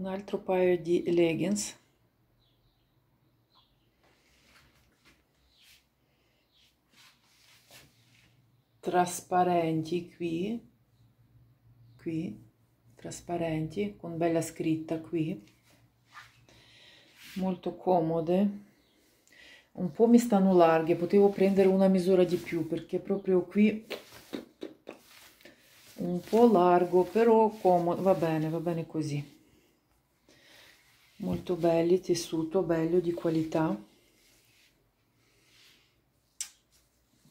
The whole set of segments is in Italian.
un altro paio di leggings trasparenti qui qui trasparenti con bella scritta qui molto comode un po' mi stanno larghe potevo prendere una misura di più perché proprio qui un po' largo però comodo va bene va bene così molto belli tessuto bello di qualità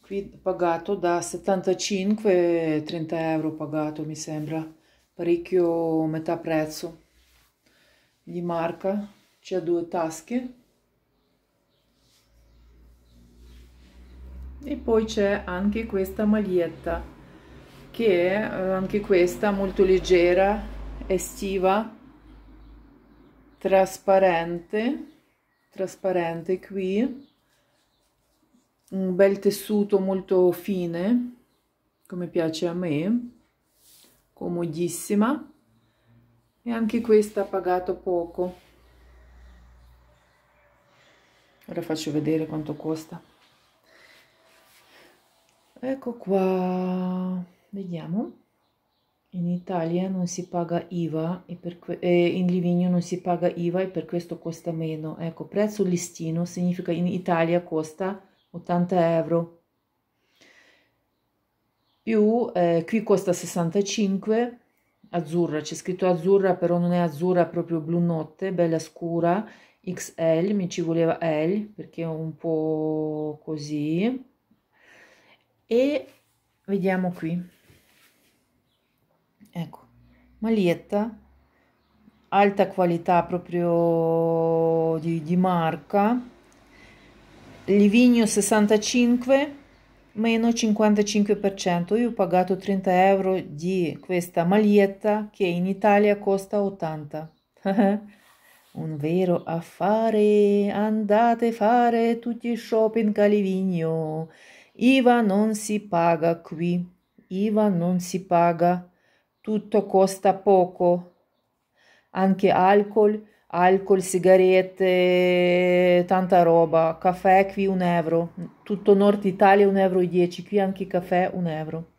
qui pagato da 75 30 euro pagato mi sembra parecchio metà prezzo di marca c'è due tasche e poi c'è anche questa maglietta che è eh, anche questa molto leggera estiva trasparente, trasparente qui, un bel tessuto molto fine, come piace a me, comodissima, e anche questa ha pagato poco. Ora faccio vedere quanto costa. Ecco qua, vediamo. In Italia non si paga IVA e, que- e, in Livigno non si paga IVA e per questo costa meno. Ecco, prezzo listino significa in Italia costa 80 euro. Più eh, qui costa 65 azzurra, c'è scritto azzurra, però non è azzurra, è proprio blu notte, bella scura, XL, mi ci voleva L perché è un po' così. E vediamo qui. Ecco, maglietta, alta qualità proprio di, di marca, Livigno 65 meno 55%. Io ho pagato 30 euro di questa maglietta che in Italia costa 80. Un vero affare, andate a fare tutti i shopping a Livigno. IVA non si paga qui. IVA non si paga tutto costa poco, anche alcol, alcol, sigarette, tanta roba, caffè qui un euro, tutto nord Italia un euro e dieci, qui anche caffè un euro.